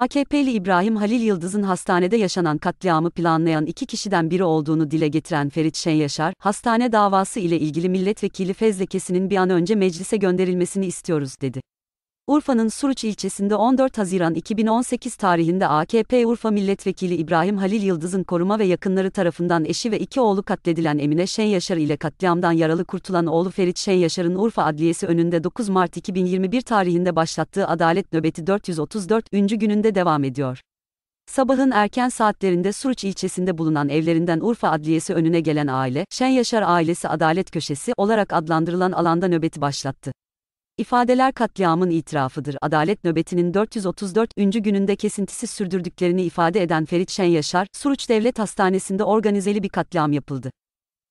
AKP'li İbrahim Halil Yıldız'ın hastanede yaşanan katliamı planlayan iki kişiden biri olduğunu dile getiren Ferit Şenyaşar, hastane davası ile ilgili milletvekili fezlekesinin bir an önce meclise gönderilmesini istiyoruz dedi. Urfa'nın Suruç ilçesinde 14 Haziran 2018 tarihinde AKP Urfa Milletvekili İbrahim Halil Yıldız'ın koruma ve yakınları tarafından eşi ve iki oğlu katledilen Emine Şen Yaşar ile katliamdan yaralı kurtulan oğlu Ferit Şen Yaşar'ın Urfa Adliyesi önünde 9 Mart 2021 tarihinde başlattığı adalet nöbeti 434. gününde devam ediyor. Sabahın erken saatlerinde Suruç ilçesinde bulunan evlerinden Urfa Adliyesi önüne gelen aile, Şen Yaşar ailesi Adalet Köşesi olarak adlandırılan alanda nöbeti başlattı ifadeler katliamın itirafıdır. Adalet nöbetinin 434. gününde kesintisiz sürdürdüklerini ifade eden Ferit Şen Yaşar, Suruç Devlet Hastanesi'nde organizeli bir katliam yapıldı.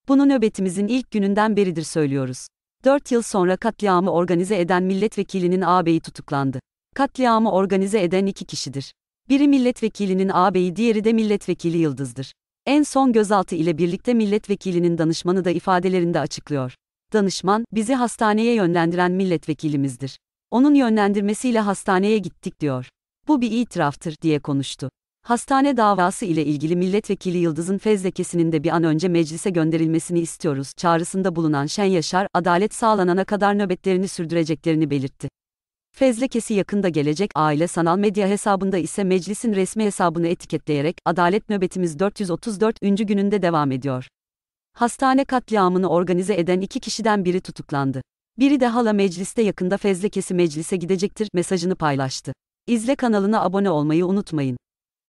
Bunu nöbetimizin ilk gününden beridir söylüyoruz. 4 yıl sonra katliamı organize eden milletvekilinin ağabeyi tutuklandı. Katliamı organize eden iki kişidir. Biri milletvekilinin ağabeyi diğeri de milletvekili Yıldız'dır. En son gözaltı ile birlikte milletvekilinin danışmanı da ifadelerinde açıklıyor. Danışman, bizi hastaneye yönlendiren milletvekilimizdir. Onun yönlendirmesiyle hastaneye gittik diyor. Bu bir itiraftır, diye konuştu. Hastane davası ile ilgili milletvekili Yıldız'ın fezlekesinin de bir an önce meclise gönderilmesini istiyoruz çağrısında bulunan Şen Yaşar, adalet sağlanana kadar nöbetlerini sürdüreceklerini belirtti. Fezlekesi yakında gelecek aile sanal medya hesabında ise meclisin resmi hesabını etiketleyerek adalet nöbetimiz 434. gününde devam ediyor. Hastane katliamını organize eden iki kişiden biri tutuklandı. Biri de hala mecliste yakında fezlekesi meclise gidecektir mesajını paylaştı. İzle kanalına abone olmayı unutmayın.